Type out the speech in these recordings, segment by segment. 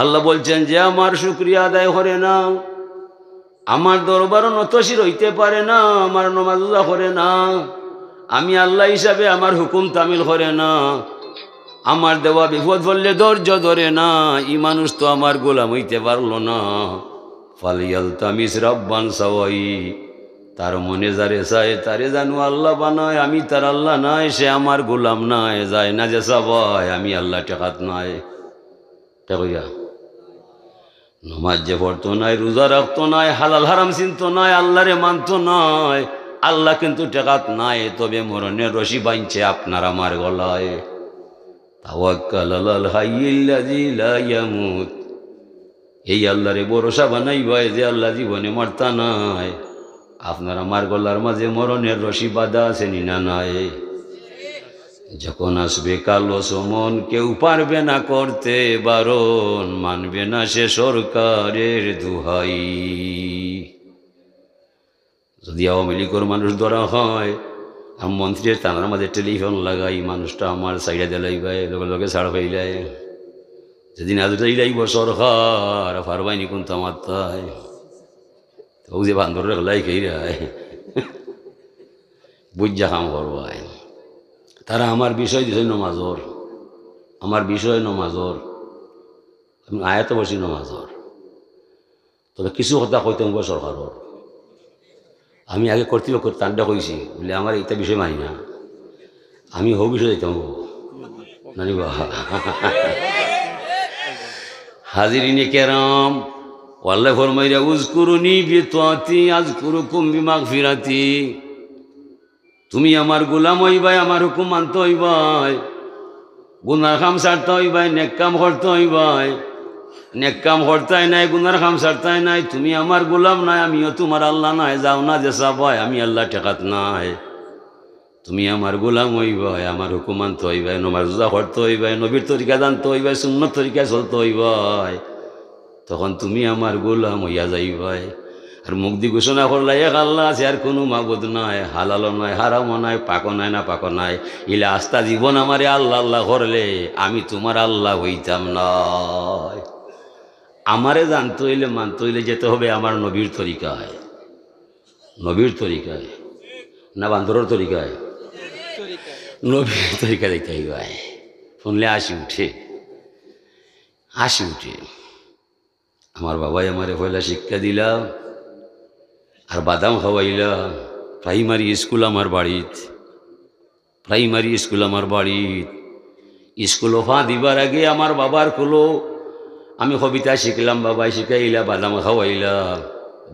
আল্লাহ বলছেন যে আমার শুক্রিয়া আদায় করে না আমার দরবারও নতশির হইতে পারে না আমার নমাজুদা করে না আমি আল্লাহ হিসাবে আমার হুকুম তামিল করে না আমার দেওয়া বিপদ বললে ধৈর্য ধরে না ই মানুষ তো আমার গোলাম হইতে পারল না ফালিয়াল তামিস রব্বান সবাই তার মনে যারে চায় তারে জানু আল্লাহ বানায় আমি তার আল্লাহ নাই সে আমার গোলাম নাই যায় না যে সবাই আমি আল্লাহ টেকাত নাই টেকা নমাজ যে পড়তো নাই রোজা রাখতো নয় হালাল হারাম নাই নয় আল্লাহরে মানতো নয় আল্লাহ কিন্তু টেকাত নাই তবে মরণের রশি বাঁধছে আপনার আমার গলায় এই আল্লাহরে ভরসা বানাই ভাই যে আল্লাহ জীবনে মারতা নাই আপনার আমার গলার মাঝে মরণের রশি বাঁধা আছে নিনা নাই যখন আসবে কালো সমন কেউ পারবে না করতে বারণ মানবে না সে সরকারের দুহাই যদি আওয়ামী লীগের মানুষ ধরা হয় আমি মন্ত্রীর থানার মাঝে টেলিফোন লাগাই মানুষটা আমার সাইডে দেলাইবে লোকে লোকে ছাড় পাইলাই যেদিন আদুটাই লাইব সরকার ফারবাইনি কোন তামার তাই ও যে বান্ধব লাই খেয়ে রায় বুঝ হাম আয় তারা আমার বিষয় দিছে নমাজর আমার বিষয় নমাজর আমি আয়াতে বসি নমাজর তবে কিছু কথা কইতে হবে সরকারের আমি আগে কর্তৃপক্ষ তান্ডা কইছি বলে আমার এটা বিষয় মানি না আমি হো বিষয় দিতাম নানি বাবা হাজিরিনে কেরাম আল্লাহ ফরমাইরা উজকুরুনি বিতাতি আজকুরুকুম ফিরাতি তুমি আমার গোলাম ভাই আমার হুকুম মানতে ভাই গুনার খাম সারতে হইবাই ভাই নেকাম করতে হই ভাই নেকাম করতাই নাই গুনার খাম সারতাই নাই তুমি আমার গোলাম নাই আমিও তোমার আল্লাহ নাই যাও না যে ভাই আমি আল্লাহ ঠেকাত নাই তুমি আমার গোলাম ভাই আমার হুকুম মানতে হইবাই নমার রোজা করতে ভাই নবীর তরিকা জানতে ভাই শূন্য তরিকা চলতে ভাই তখন তুমি আমার গোলাম হইয়া যাই ভাই আর মুক্তি ঘোষণা করলে এক আল্লাহ আছে আর কোনো মাবুদ নয় হালালও নয় হারামও নাই পাকো নাই না পাকো নাই ইলে আস্থা জীবন আমারে আল্লাহ আল্লাহ করলে আমি তোমার আল্লাহ হইতাম নয় আমারে জানতে হইলে মানতে হইলে যেতে হবে আমার নবীর তরিকায় নবীর তরিকায় না বান্দরের তরিকায় নবীর তরিকা দেখতে হইবে শুনলে আসি উঠে আসি উঠে আমার বাবাই আমারে পয়লা শিক্ষা দিলাম আর বাদাম খাওয়াইলা প্রাইমারি স্কুল আমার বাড়িত প্রাইমারি স্কুল আমার বাড়িত স্কুল ফাঁ দিবার আগে আমার বাবার কলো আমি কবিতা শিখলাম বাবাই শিখাইলা বাদাম খাওয়াইলা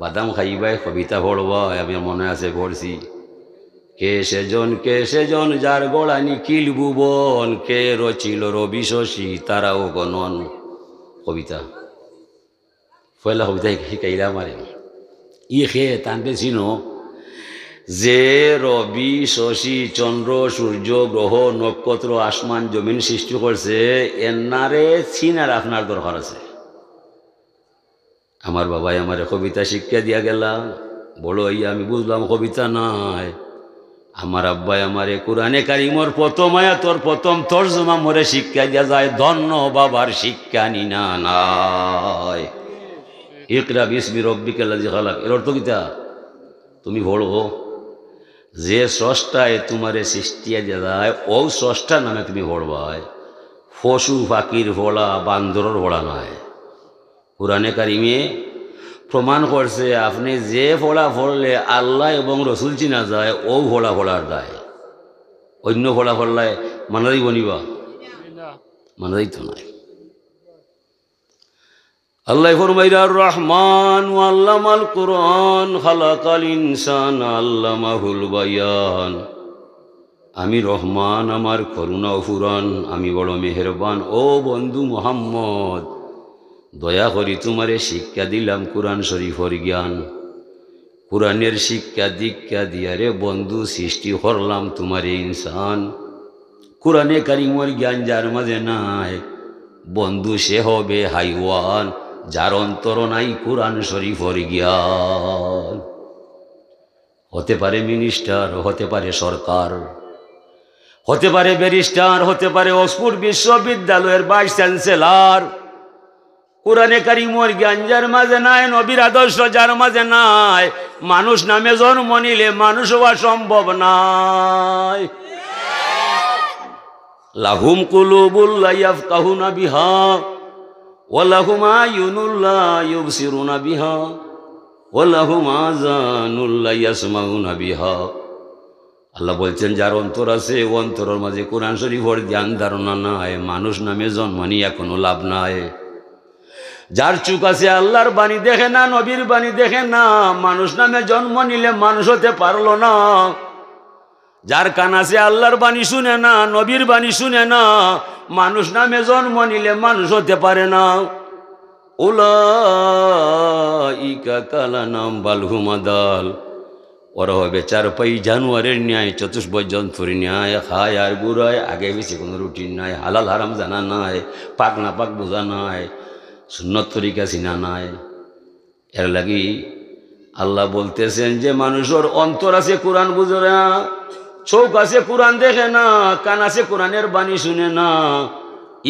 বাদাম খাইবাই কবিতা পড়বাই আমি মনে আছে পড়ছি কে সেজন কে সেজন যার গড়া কিল বুবন কে রচিল রবি শশী তারাও গণন কবিতা পয়লা কবিতা শিখাইলা আমার ইয়ে তানতে চিনো যে রবি শশী চন্দ্র সূর্য গ্রহ নক্ষত্র আসমান জমিন সৃষ্টি করছে এনারে চিনার আপনার দরকার আছে আমার বাবাই আমার কবিতা শিক্ষা দিয়া গেলাম বলো এই আমি বুঝলাম কবিতা নাই আমার আব্বাই আমার কোরআনে কারিমর প্রথম তোর প্রথম তর্জমা মরে শিক্ষা দিয়া যায় ধন্য বাবার শিক্ষা নিনা নয় একরা বিসমি রব্বিকে লাজি হলাক এর অর্থ কিতা তুমি হো যে স্রষ্টায় তোমারে সৃষ্টিয়া যে দেয় ও স্রষ্টার নামে তুমি ভোড়বায় পশু পাখির ভোলা বান্দরের ভোলা নয় কোরআনে কারিমে প্রমাণ করছে আপনি যে ফোড়া ফোড়লে আল্লাহ এবং রসুল চিনা যায় ও ভোলা ফোড়ার দায় অন্য ফোড়া ফোড়লায় মানা দিব নিবা মানা দিত নয় আল্লাহ ফরমাইরার রহমান আল্লামাল কোরআন খালাকাল ইনসান আল্লামাহুল বায়ান আমি রহমান আমার করুণা ফুরান আমি বড় মেহেরবান ও বন্ধু মোহাম্মদ দয়া করি তোমারে শিক্ষা দিলাম কোরআন শরীফর জ্ঞান কোরআনের শিক্ষা দীক্ষা দিয়ারে বন্ধু সৃষ্টি হরলাম তোমারে ইনসান কোরআনে কারিমর জ্ঞান যার মাঝে নাই বন্ধু সে হবে হাইওয়ান যার অন্তর নাই কোরআন শরীফর জ্ঞান হতে পারে মিনিস্টার হতে পারে সরকার হতে পারে ব্যারিস্টার হতে পারে অক্সফোর্ড বিশ্ববিদ্যালয়ের ভাইস চ্যান্সেলার কোরআনে কারিমর জ্ঞান যার মাঝে নাই নবীর আদর্শ যার মাঝে নাই মানুষ নামে জন্ম নিলে মানুষ হওয়া সম্ভব নাই লাহুম কাহু না বিহা ইউনুল্লাহ আল্লাহ বলছেন যার অন্তর আছে ও অন্তরের মাঝে কোরআন শরীফর জ্ঞান ধারণা নাই মানুষ নামে জন্ম নিয়ে কোনো লাভ নাই যার চুক আছে আল্লাহর বাণী দেখে না নবীর বাণী দেখে না মানুষ নামে জন্ম নিলে মানুষ হতে পারল না যার কান আছে আল্লাহর বাণী শুনে না নবীর বাণী শুনে না মানুষ নামে জন্ম নিলে মানুষ হতে পারে না উলাইকা কালা নাম বালহুমাদাল ওরা হবে চার পাই জানুয়ারের ন্যায় চতুষ্পয় জন্তুর ন্যায় খায় আর গুড়ায় আগে বেশি কোনো রুটিন নাই হালাল হারাম জানা নাই পাক না পাক বোঝা নাই সুন্নত তরিকা চিনা নাই এর লাগি আল্লাহ বলতেছেন যে মানুষের অন্তর আছে কোরআন বুঝে না চৌকা আছে কোরআন দেখে না কান আছে কোরআনের বাণী শুনে না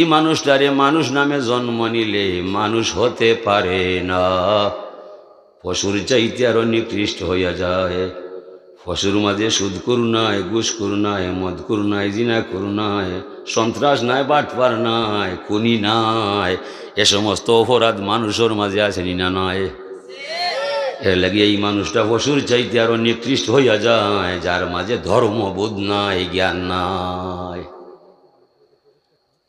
ই রে মানুষ নামে জন্ম নিলে মানুষ হতে পারে না পশুর চাইতে আরো নিকৃষ্ট হইয়া যায় পশুর মাঝে সুদ করু নাই ঘুষ করু নাই মদ করু নাই জিনা করু নাই সন্ত্রাস নাই বাটপার নাই খুনি নাই এ সমস্ত অপরাধ মানুষের মাঝে আসেনি না নয় এর লাগে এই মানুষটা পশুর চাইতে আরো নিকৃষ্ট হইয়া যায় যার মাঝে ধর্ম বোধ নাই জ্ঞান নাই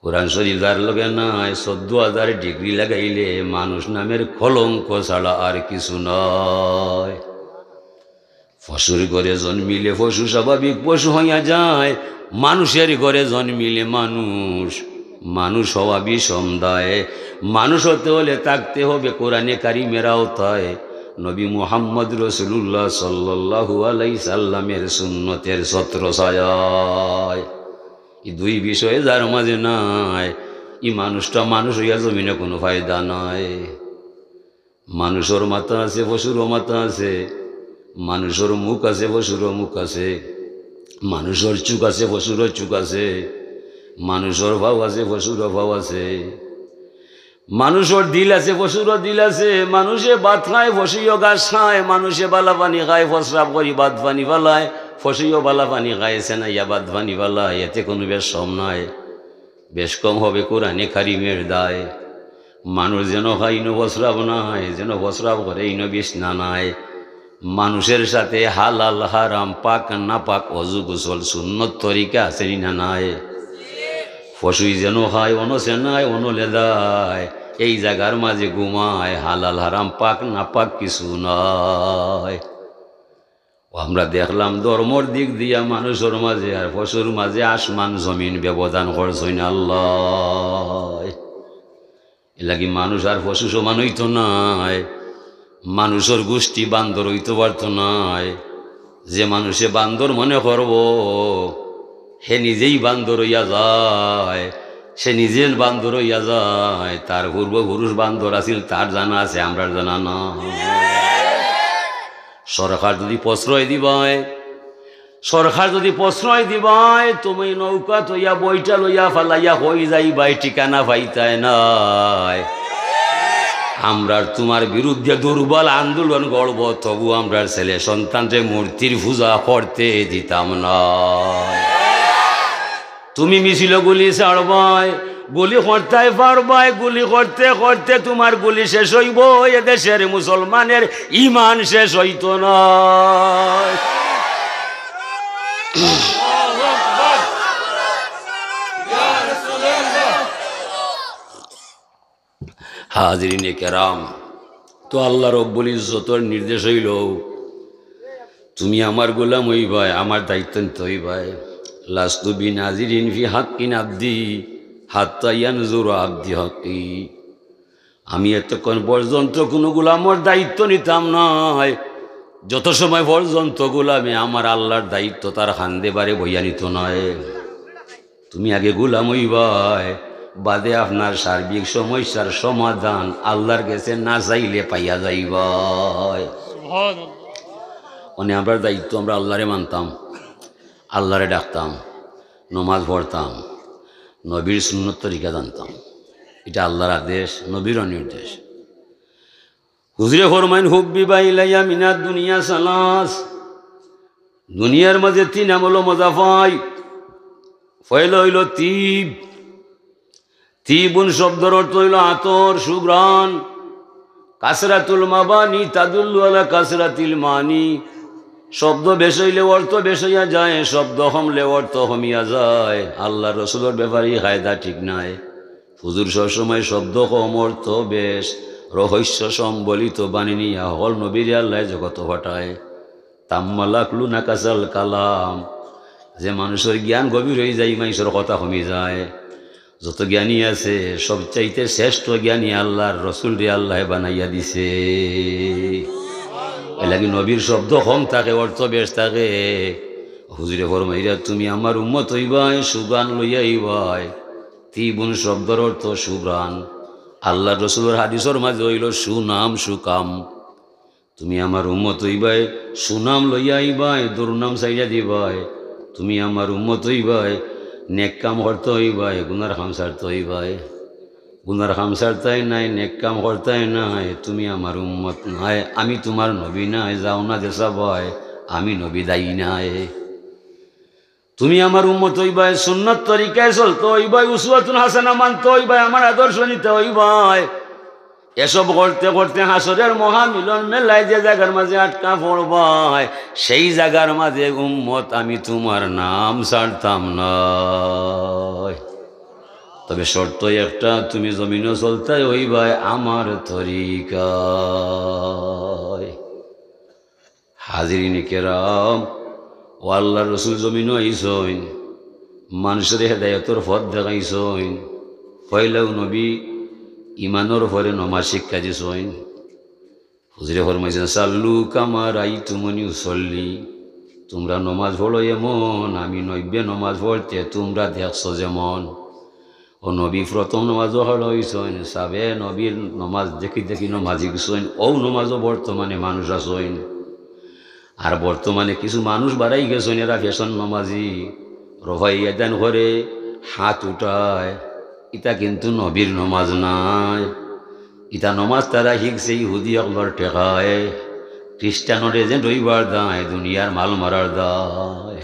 কোরআন শরীফ যার লগে নাই সদ্য হাজার ডিগ্রি লাগাইলে মানুষ নামের কলঙ্ক ছাড়া আর কিছু নয় ফসুর ঘরে জন্মিলে পশু স্বাভাবিক পশু হইয়া যায় মানুষের ঘরে জন্মিলে মানুষ মানুষ হওয়া বিষম দায় মানুষ হতে হলে থাকতে হবে কোরআনে মেরাও তায় নবী মোহাম্মদ রসুল্লাহ সাল্লাহু আলাই সাল্লামের সুন্নতের সত্র সায় দুই বিষয়ে যার মাঝে নাই ই মানুষটা মানুষ হইয়া জমিনে কোনো ফায়দা নাই মানুষের মাথা আছে পশুরও মাথা আছে মানুষের মুখ আছে পশুরও মুখ আছে মানুষের চুক আছে পশুরও চুক আছে মানুষের ভাব আছে পশুরও ভাব আছে মানুষের দিল আছে পশুর দিল আছে মানুষে ভাত খায় ফসিও গাছ খায় মানুষে বালা পানি খায় ফসরাপ করি বাদ পানি বালায় ফসিও বালা পানি খাইছে না ইয়া বাদ পানি বালায় এতে কোনো বেশ সম নয় বেশ কম হবে কোরআনে মের দায় মানুষ যেন খায় ইনো বসরাব নাই যেন বসরাব করে ইনো বেশ না নাই মানুষের সাথে হালাল হারাম পাক না পাক অজু গোসল সুন্নত তরিকা আছে না নাই পশুই যেন খায় অন সেনায় অন লেদায় এই জায়গার মাঝে ঘুমায় হালাল হারাম পাক না পাক কিছু নয় আমরা দেখলাম ধর্মর দিক দিয়া মানুষের মাঝে আর পশুর মাঝে আসমান জমিন ব্যবধান করছেন আল্লাহ এলাকি মানুষ আর পশু সমান হইতো নাই মানুষের গোষ্ঠী বান্দর হইতে পারত নাই যে মানুষে বান্দর মনে করবো সে নিজেই বান্দর হইয়া যায় সে নিজের বান্দর হইয়া যায় তার পূর্বপুরুষ বান্দর আছিল তার জানা আছে আমরা জানা না সরকার যদি প্রশ্রয় দিবায় সরকার যদি প্রশ্রয় দিবায় তুমি নৌকা তৈয়া বইটা লইয়া ফালাইয়া হই বাই ঠিকানা পাইতায় নাই আমরার তোমার বিরুদ্ধে দুর্বল আন্দোলন গড়ব তবু আমরার ছেলে সন্তানদের মূর্তির পূজা করতে দিতাম না তুমি মিছিল গুলি ছাড়বাই গুলি করতে পারবাই গুলি করতে করতে তোমার গুলি শেষ হইব এদেশের মুসলমানের ইমান শেষ হইত নয় হাজরিনে কেরাম তো আল্লাহ রব্বুল ইজ্জতর নির্দেশ হইল তুমি আমার গোলাম ভাই আমার দায়িত্ব নিতে হইবায় লাস্তু বিনাজিরিন ফি হাক্কিন আব্দি হাত্তাইয়ান জোর আব্দি হকি আমি এতক্ষণ পর্যন্ত কোনো গোলামর দায়িত্ব নিতাম নয় যত সময় পর্যন্ত গোলামে আমার আল্লাহর দায়িত্ব তার হান্দে বারে বইয়া নিত নয় তুমি আগে গোলাম হইবায় বাদে আপনার সার্বিক সমস্যার সমাধান আল্লাহর কাছে না চাইলে পাইয়া যাইবায় মানে আমার দায়িত্ব আমরা আল্লাহরে মানতাম আল্লাহরে ডাকতাম নমাজ পড়তাম নবীর সুন্নত তরিকা জানতাম এটা আল্লাহর আদেশ নবীর নির্দেশ হুজরে ফরমাইন হুব্বি বাইলাইয়া মিনা দুনিয়া সালাস দুনিয়ার মাঝে তিন আমল মজা পাই ফয়েল হইল তিব তিবুন শব্দর অর্থ হইল আতর সুগ্রাণ কাসরাতুল মাবানি তাদুল্লু আলা কাসরাতিল মানি শব্দ বেশ হইলে অর্থ বেশ হইয়া যায় শব্দ হমলে অর্থ হমিয়া যায় আল্লাহ রসুলের ব্যাপারে হায়দা ঠিক নাই হুজুর সবসময় শব্দ কম অর্থ বেশ রহস্য সম্বলিত বাণী নিয়া হল নবীর আল্লাহ জগত হটায় তাম্মালাকলু নাকাসাল কালাম যে মানুষের জ্ঞান গভীর হয়ে যায় মানুষের কথা হমি যায় যত জ্ঞানী আছে সবচাইতে শ্রেষ্ঠ জ্ঞানী আল্লাহর রসুল রে আল্লাহ বানাইয়া দিছে এলাকি নবীর শব্দ হং থাকে অর্থ বেশ থাকে হুজুরে ফরমাইরা তুমি আমার উম্মত হইবাই সুগান লইয়া ইবাই তিবুন শব্দর অর্থ সুগ্রাণ আল্লাহ রসুলের হাদিসর মাঝে হইল সুনাম সুকাম তুমি আমার উম্মত হইবাই সুনাম লইয়া ইবাই দুর্নাম সাইজা দিবাই তুমি আমার উম্মত হইবাই নেককাম অর্থ হইবাই গুনার হামসার্থ হইবাই গুনার হামসারতাই নাই নেক কাম করতাই নাই তুমি আমার উম্মত নাই আমি তোমার নবী নাই যাও না দেশা ভয় আমি নবী দায়ী নাই তুমি আমার উম্মত ভাই সুন্নত তরিকায় চলতো ওইবাই উসুয়াতুন হাসানা মানতো ভাই আমার আদর্শ নিতে ভাই এসব করতে করতে হাসরের মহামিলন মেলায় যে জায়গার মাঝে আটকা পড়বাই সেই জায়গার মাঝে উম্মত আমি তোমার নাম সারতাম নয় তবে শর্ত একটা তুমি জমিনও চলতে ওই ভাই আমার তরিকা হাজির নিকেরাম ও আল্লাহ রসুল জমিনও আইসইন মানুষের হেদায়তর ফর দেখাইসইন পয়লাও নবী ইমানোর ফরে নমা শিক্ষা দিছইন হুজরে ফরমাইছেন সাল্লু কামার আই তুমনি উসল্লি তোমরা নমাজ পড়ো এমন আমি নব্যে নমাজ পড়তে তোমরা দেখছ যেমন ও নবী প্রথম নমাজও হল ইসইন সাবে নবীর নমাজ দেখি দেখি নমাজি গেছেন ও নমাজও বর্তমানে মানুষ আসইন আর বর্তমানে কিছু মানুষ বাড়াই গেছেন এরা ফ্যাশন নমাজি রোভাইয়া এদান করে হাত উঠায় ইতা কিন্তু নবীর নমাজ নাই ইতা নমাজ তারা শিখছে ইহুদি অকবর ঠেকায় খ্রিস্টানরে যে রইবার দায় দুনিয়ার মাল মারার দায়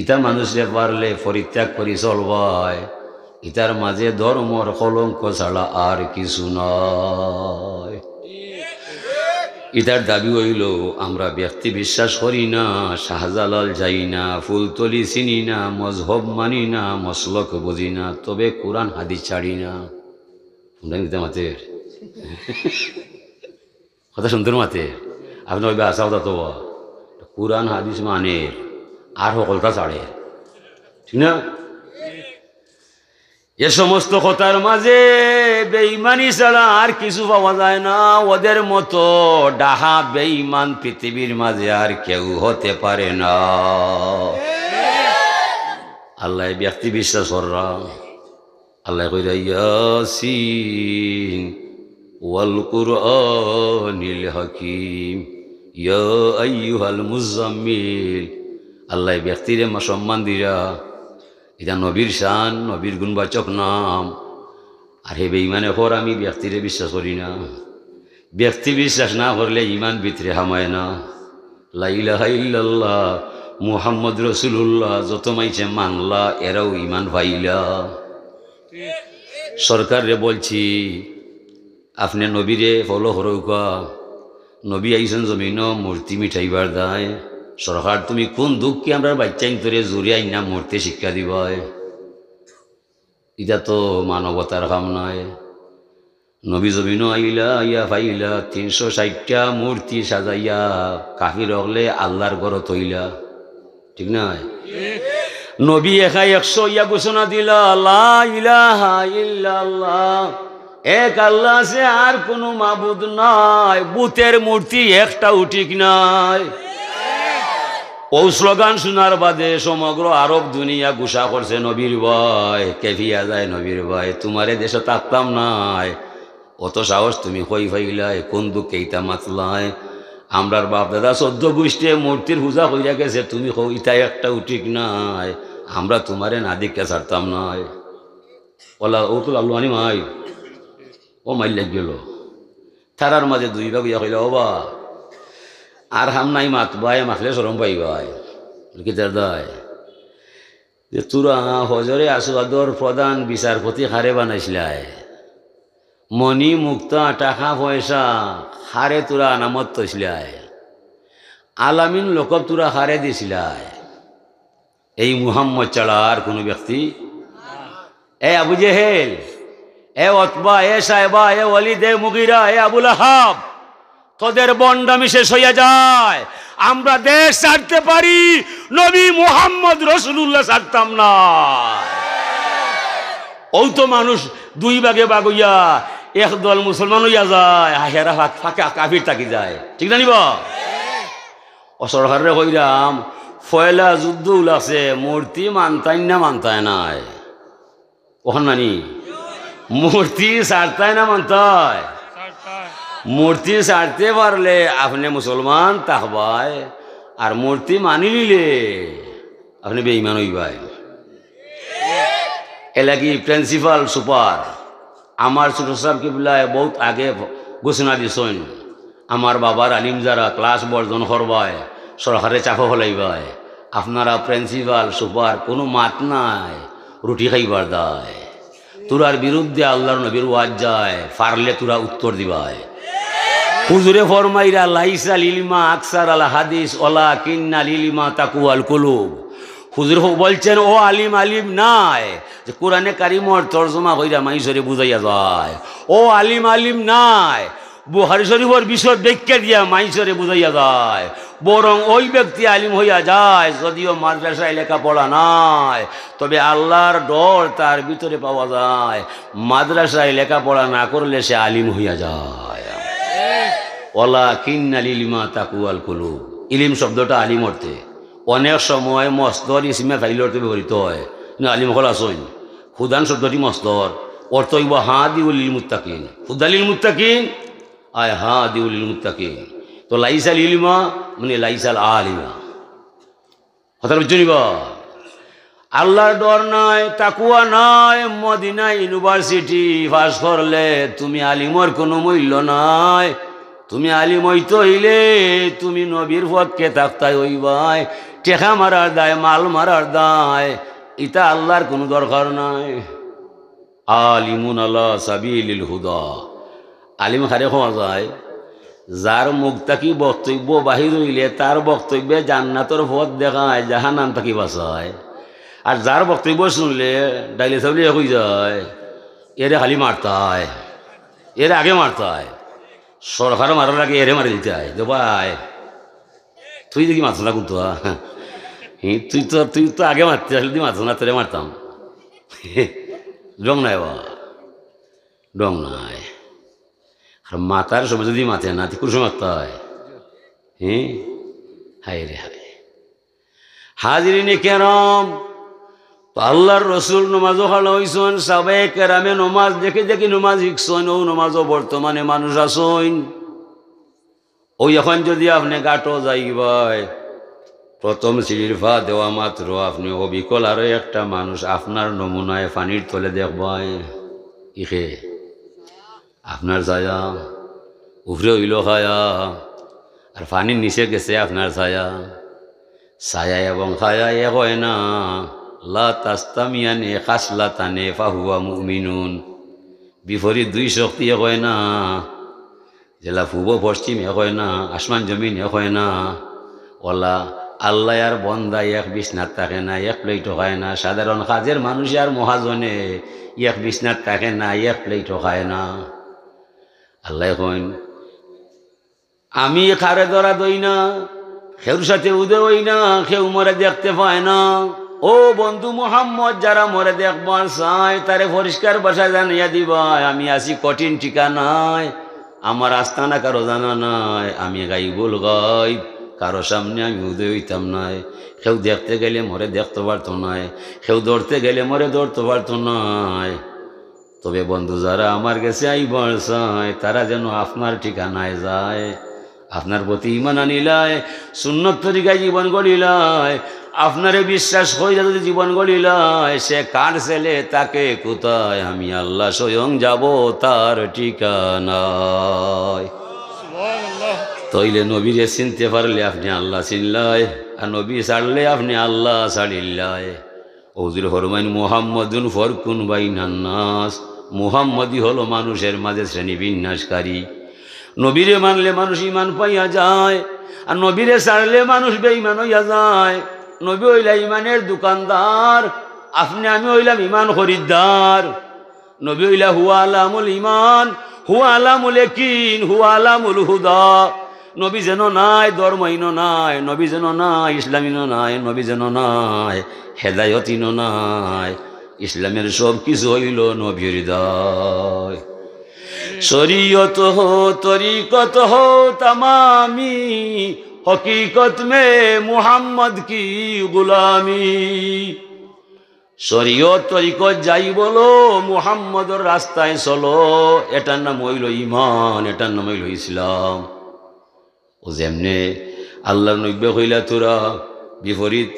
ইতা মানুষে পারলে পরিত্যাগ করি চলবায় ইতার মাঝে ধর্মর কলঙ্ক ছাড়া আর কিছু নয় ইতার দাবি হইল আমরা ব্যক্তি বিশ্বাস করি না শাহজালাল যাই না ফুলতলি চিনি না মজহব মানি না মসলক বুঝি না তবে কোরআন হাদি ছাড়ি না শুনলেন মাতের কথা শুনতেন মাতের আপনি ওই বা তো কোরআন হাদিস মানের আর তা ছাড়ে ঠিক না এ সমস্ত কথার মাঝে বেইমানি ছাড়া আর কিছু পাওয়া যায় না ওদের মতো ডাহা বেইমান পৃথিবীর মাঝে আর কেউ হতে পারে না আল্লাহ ব্যক্তি বিশ্বাস কররা আল্লাহ কইরা ইয় ওয়াল মুজাম্মিল আল্লাহ ব্যক্তিরে সম্মান দিরা এটা নবীর শান নবীর গুণবাচক নাম আর হে বেঈমানে হর আমি ব্যক্তিরে বিশ্বাস করি না ব্যক্তি বিশ্বাস না করলে ইমান ভিতরে হামায় না লাইল্লাহ মুহাম্মদ রসুল্লাহ যত মাইছে মানলা এরাও ইমান ভাইলা সরকারে বলছি আপনি নবীরে ফলো হরৌকা নবী আইসন জমিন মূর্তি মিঠাইবার দায় সরকার তুমি কোন দুঃখকে আমরা বাচ্চাইন করে জুরিয়াই না মরতে শিক্ষা দিব এটা তো মানবতার কাম নয় নবী জমিনও আইলা আইয়া ফাইলা তিনশো ষাটটা মূর্তি সাজাইয়া কাকি রগলে আল্লাহর গর তৈলা ঠিক নয় নবী একা একশো ইয়া ঘোষণা দিলা আল্লাহ এক আল্লাহ আছে আর কোনো মাবুদ নাই বুতের মূর্তি একটা উঠিক নাই ঔশ্লোগান শোনার বাদে সমগ্র আরব দুনিয়া গুসা করছে নবীর ভয় কেভিয়া যায় নবীর ভয় তোমারে দেশে তাকতাম নাই অত সাহস তুমি হই হইলাই কোন দুঃখে ইতা মাতলায় আমরার বাপ দাদা সদ্য গুষ্টে মূর্তির পূজা হইয়া গেছে তুমি হইতা একটা উঠিক নাই আমরা তোমারে নাদিককে ছাড়তাম নাই ওলা ও তো লালু আনি মাই ও মাইল গেল তারার মাঝে দুই ভাগ ইয়া ও বা আর হাম নাই মাত বয় মাখলে সরম পাই বয় কি দয় যে তুরা হজরে আসবাদর প্রধান বিচারপতি হারে বানাইছিলায় মণি মুক্তা টাকা পয়সা হারে তুরা নামত তৈছিলায় আলামিন লোকব তুরা হারে দিছিলাই এই মুহাম্মদ চালার কোনো ব্যক্তি এ আবু জেহেল এ অতবা এ সাহেবা এ অলি দে মুগিরা এ আবুল হাব তোদের বন্ডামি শেষ হইয়া যায় আমরা দেশ ছাড়তে পারি নবী মোহাম্মদ রসুল্লাহ ছাড়তাম না ও তো মানুষ দুই ভাগে বাগইয়া এক একদল মুসলমান হইয়া যায় হেরা ফাঁক ফাঁকা কাফির থাকি যায় ঠিক না নিব অসরকারে হইলাম ফয়লা যুদ্ধ উলাছে মূর্তি মানতাই না মানতায় নাই ওখান মানি মূর্তি সারতায় না মানতায় মূর্তি সারতে পারলে আপনি মুসলমান তাহবায় আর মূর্তি মানি নিলে আপনি বেঈমান হইবাই এলাকি প্রিন্সিপাল সুপার আমার ছোট সাহেব কিবলায় বহুত আগে ঘোষণা দিছেন আমার বাবার আলিম যারা ক্লাস বর্জন করবায় সরকারে চাপ হলাইবায় আপনারা প্রিন্সিপাল সুপার কোনো মাত নাই রুটি খাইবার দায় তোরার বিরুদ্ধে আল্লাহর নবীর ওয়াজ যায় ফারলে তোরা উত্তর দিবায় হুজুরে ফরমাইরা লাইসা লিলিমা আকসার আল হাদিস ওলা কিন্না লিলিমা তাকু আল কুলুব হুজুর বলছেন ও আলিম আলিম নাই যে কোরআনে কারিমর তর্জমা হইরা মাইশরে বুঝাইয়া যায় ও আলিম আলিম নাই বুহারি শরীফর বিষয় ব্যাখ্যা দিয়া মাইশরে বুঝাইয়া যায় বরং ওই ব্যক্তি আলিম হইয়া যায় যদিও মাদ্রাসায় পড়া নাই তবে আল্লাহর ডর তার ভিতরে পাওয়া যায় মাদ্রাসায় পড়া না করলে সে আলিম হইয়া যায় ওলা কিন্নালিমা তাকুয়াল কুলু ইলিম শব্দটা আলিম অর্থে অনেক সময় মস্তর ইসিমে ফাইল অর্থে ব্যবহৃত হয় না আলিম হল আসইন হুদান শব্দটি মস্তর অর্থ ইব হা দিউলিল মুত্তাকিন হুদালিল মুত্তাকিন আয় হা দিউলিল মুত্তাকিন তো লাইসাল ইলিমা মানে লাইসাল আলিমা হতার বুঝুনিবা আল্লাহর ডর নয় তাকুয়া নয় মদিনা ইউনিভার্সিটি পাস করলে তুমি আলিমর কোনো মূল্য নয় তুমি আলিম হইতে হইলে তুমি নবীর পথকে তাক্তায় হইবাই টেকা মারার দায় মাল মারার দায় ইতা আল্লাহর কোনো দরকার নাই আলিমুন আল্লাহ সাবিল হুদা আলিম হারে হওয়া যায় যার মুখ তাকি বক্তব্য বাহির হইলে তার বক্তব্যে জান্নাতর পথ দেখায় নাম তাকি বাসায় আর যার বক্তব্য শুনলে ডাইলে সাবলি হয়ে যায় এরে খালি মারতে হয় এর আগে মারতে হয় সরকার মারার আগে এরে মারি দিতে হয় দেবাই তুই দেখি মাছ না কিন্তু তুই তো তুই তো আগে মারতে আসলে তুই মাছ না তোরে মারতাম ডং নাই বা ডং নাই আর মাতার সময় যদি মাথে না তুই কুরুষ মারতে হয় হ্যাঁ হায় রে হায় হাজিরিনী কেরম আল্লাহর রসুল নমাজও খালা হইসন সাবেক কেরামে নমাজ দেখে দেখি নমাজ শিখছেন ও নমাজও বর্তমানে মানুষ আসইন ওই এখন যদি আপনি গাটো যাই ভাই প্রথম সিঁড়ির ফা দেওয়া মাত্র আপনি অবিকল আরও একটা মানুষ আপনার নমুনায় পানির তলে দেখবাই ইখে আপনার ছায়া উপরে হইল খায়া আর পানির নিচে গেছে আপনার ছায়া ছায়া এবং খায়া এ হয় না লা তাস্তামিয়ানে খাসলা তানে ফাহুয়া মুমিনুন বিফরীত দুই শক্তি এক হয় না জেলা পূর্ব পশ্চিম এক হয় না আসমান জমিন এক হয় না ওলা আল্লাহ আর বন্দা এক বিছনাথ থাকে না এক প্লেট হয় না সাধারণ কাজের মানুষ আর মহাজনে এক বিছনাথ থাকে না এক প্লেট হয় না আল্লাহ কইন আমি খারে ধরা দই না খেউর সাথে উদে হই না খেউ মরে দেখতে পায় না ও বন্ধু মোহাম্মদ যারা মরে দেখবার চাই তারে পরিষ্কার বাসায় জানিয়া দিবাই আমি আসি কঠিন ঠিকানায় আমার আস্থানা কারো জানা নাই আমি গাই বল গাই কারো সামনে আমি উদয় হইতাম নাই কেউ দেখতে গেলে মরে দেখতে পারতো নাই কেউ দৌড়তে গেলে মরে দৌড়তে পারতো নাই তবে বন্ধু যারা আমার কাছে আই চায় তারা যেন আপনার ঠিকানায় যায় আপনার প্রতি ইমান আনিলায় সুন্নত তরিকায় জীবন গড়িলায় আপনারে বিশ্বাস হয়ে যদি জীবন গলিল সে কার ছেলে তাকে কোথায় আমি আল্লাহ স্বয়ং যাব তার ঠিকানায় তইলে নবীরে চিনতে পারলে আপনি আল্লাহ চিনলাই আর নবী ছাড়লে আপনি আল্লাহ ছাড়িল্লায় ওজুর হরমাইন মোহাম্মদুন ফরকুন বাইনান্নাস মোহাম্মদই হলো মানুষের মাঝে শ্রেণী বিন্যাসকারী নবীরে মানলে মানুষ ইমান পাইয়া যায় আর নবীরে ছাড়লে মানুষ বেঈমান হইয়া যায় নবী হইলা ইমানের দোকানদার আপনি আমি হইলাম ইমান খরিদ্দার নবী হইলা হুয়া আলামুল ইমান হুয়া আলামুল একিন হুয়া আলামুল হুদা নবী যেন নাই ধর্মহীন নাই নবী যেন নাই ইসলামীন নাই নবী যেন নাই হেদায়তিন নাই ইসলামের সব কিছু হইল নবীর হৃদয় শরীয়ত হো তরিকত হো তামামি হকিকত মে मोहम्मद কি গুলামি শরীয়ত তরিকত যাই বলো মুহাম্মদর রাস্তায় চলো এটার নাম হইল ইমান এটার নাম হইল ইসলাম ও যেমনে আল্লাহ নব্য হইলা তোরা বিপরীত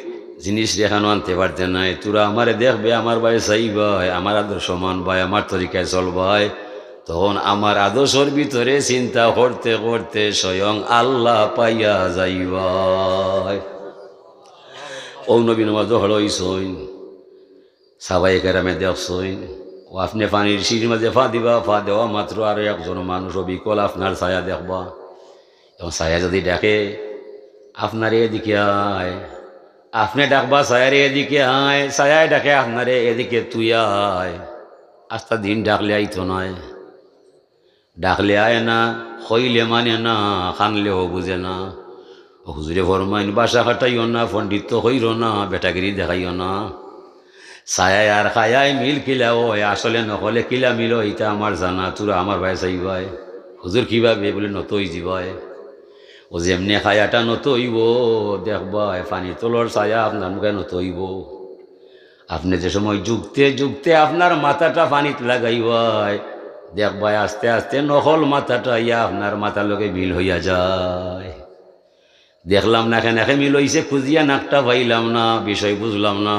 জিনিস দেখানো আনতে পারতে নাই তোরা আমারে দেখবে আমার ভাই ভাই আমার আদর সমান ভাই আমার তরিকায় ভাই তখন আমার আদর্শর ভিতরে চিন্তা করতে করতে স্বয়ং আল্লাহ পাইয়া যাইব ও নবীন হল ইসইন সাবাই গ্রামে দেখছইন ও আপনি পানির সিঁড়ির মাঝে ফা দিবা ফা দেওয়া মাত্র আর একজন মানুষ অবিকল আপনার ছায়া দেখবা এবং ছায়া যদি ডাকে আপনার এদিকে আয় আপনি ডাকবা ছায়ারে এদিকে আয় ছায়ায় ডাকে আপনারে এদিকে তুই আয় আস্তা দিন ডাকলে আইতো নয় ডাকলে আয় না হইলে মানে না খানলেও বুঝে না হুজুরে ফরমাইন বাসা কাটাইও না পণ্ডিত হইল না বেটাগিরি দেখাইও না ছায়ায় আর খায়ায় মিল কিলা ও আসলে নকলে কিলা মিল ইটা আমার জানা তোরা আমার ভাই চাইবাই হুজুর ভাবে বলে নতই জীবায় ও যেমনি খায়াটা নতইব দেখবাই পানি তোলর ছায়া আপনার মুখে নতইব আপনি যে সময় যুগতে যুগতে আপনার মাথাটা পানিত লাগাইবায় দেখ ভাই আস্তে আস্তে নকল মাথাটা ইয়া আপনার মাথার লোকে মিল হইয়া যায় দেখলাম না এখানে এখানে মিল হইছে খুঁজিয়া নাকটা পাইলাম না বিষয় বুঝলাম না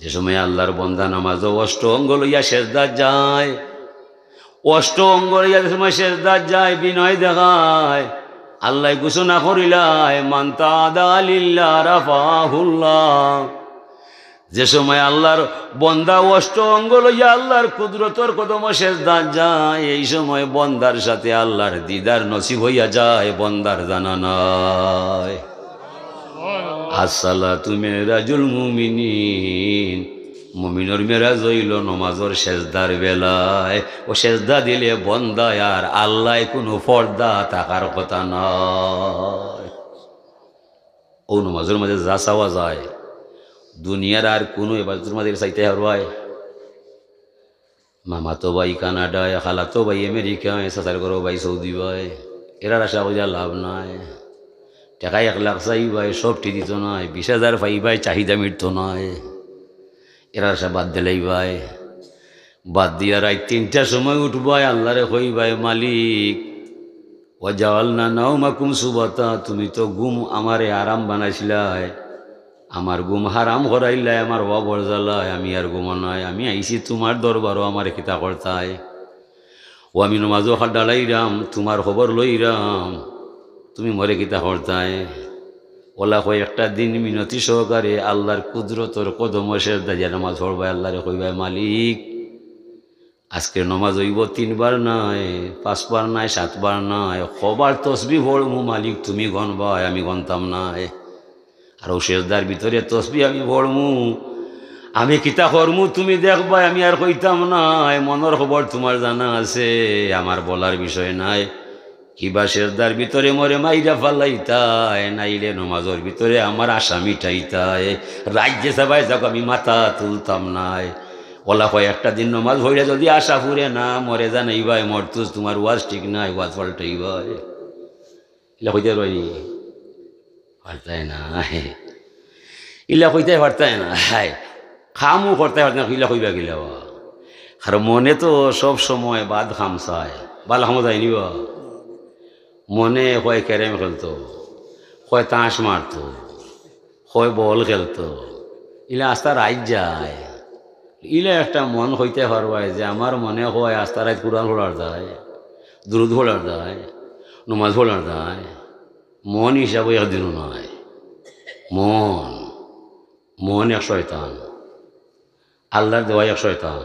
যে সময় আল্লাহর বন্ধা নামাজ অষ্ট অঙ্গ লইয়া শেষদার যায় অষ্ট অঙ্গ লইয়া যে সময় শেষদার যায় বিনয় দেখায় আল্লাহ ঘোষণা করিলায় মান্তা দালিল্লা রাফাহুল্লাহ যে সময় আল্লাহর বন্দা অষ্ট অঙ্গ লইয়া আল্লাহর কুদরতর কদম শেষ দান যায় এই সময় বন্দার সাথে আল্লাহর দিদার নসিব হইয়া যায় বন্দার জানা নয় আসালা তুমি রাজুল মুমিনিন মুমিনর মেরাজ হইল নমাজর শেষদার বেলায় ও শেষদা দিলে বন্দায় আর আল্লাহ কোনো পর্দা থাকার কথা নয় ও নমাজের মাঝে যা চাওয়া যায় দুনিয়ার আর কোনো এবার চাইতে হারবায় মামাতো ভাই কানাডায় তো ভাই আমেরিকায় চাচার করো ভাই সৌদি ভাই এরার আশা বোঝা লাভ নাই টাকায় এক লাখ চাই সব ঠিক দিত নয় বিশ হাজার ভাই চাহিদা মিটত নয় এরা আশা বাদ দিলেই ভাই বাদ দিয়া রাত তিনটার সময় উঠবাই আল্লাহরে ভাই মালিক ও জাওয়াল না নাও মাকুম সুবাতা তুমি তো গুম আমারে আরাম বানাইছিলায় আমার গুম হারাম হরাইলাই আমার অবর জালায় আমি আর গুম নয় আমি আইসি তোমার দরবারও আমার কিতা কর্তায় ও আমি নমাজও ডালাইরাম তোমার খবর লইরাম তুমি মরে কিতা হরতায় ওলা হয় একটা দিন মিনতি সহকারে আল্লাহর কুদরতর কদম শেষ দাজিয়া নমাজ হরবায় আল্লাহরে কইবায় মালিক আজকে নমাজ হইব তিনবার নাই পাঁচবার নাই সাতবার নাই খবার তসবি ভরমু মালিক তুমি গণবায় আমি গণতাম নাই আর ও শেষদার ভিতরে তসবি আমি ভরমু আমি কিতা করমু তুমি দেখবা আমি আর কইতাম এ মনের খবর তোমার জানা আছে আমার বলার বিষয় নাই কিবা শেষদার ভিতরে মরে মাইরা ফালাইতায় নাইলে নমাজর ভিতরে আমার আশা ঠাইতায় রাজ্যে সবাই যাক আমি মাথা তুলতাম নাই ওলা কয় একটা দিন নমাজ হইলে যদি আশা ফুরে না মরে জানাইবাই মরতুস তোমার ওয়াজ ঠিক নাই ওয়াজ পাল্টাইবাই এটা হইতে রই পারতায় না ইলা কইতে পারতায় না হায় খামও করতে পারত না ইলা কইবা গিলা আর মনে তো সব সময় বাদ খাম চায় বাল খামো যায়নি বা মনে হয় ক্যারেম খেলতো হয় তাস মারতো হয় বল খেলতো ইলা আস্তা রাইজ যায় ইলে একটা মন হইতে পারবায় যে আমার মনে হয় আস্তা রাইত কুড়াল ফোলার যায় দ্রুত ফোলার যায় নমাজ ফোলার যায় মন হিসাবে একদিনও নাই মন মন এক শয়তান আল্লাহর দেওয়া এক শয়তান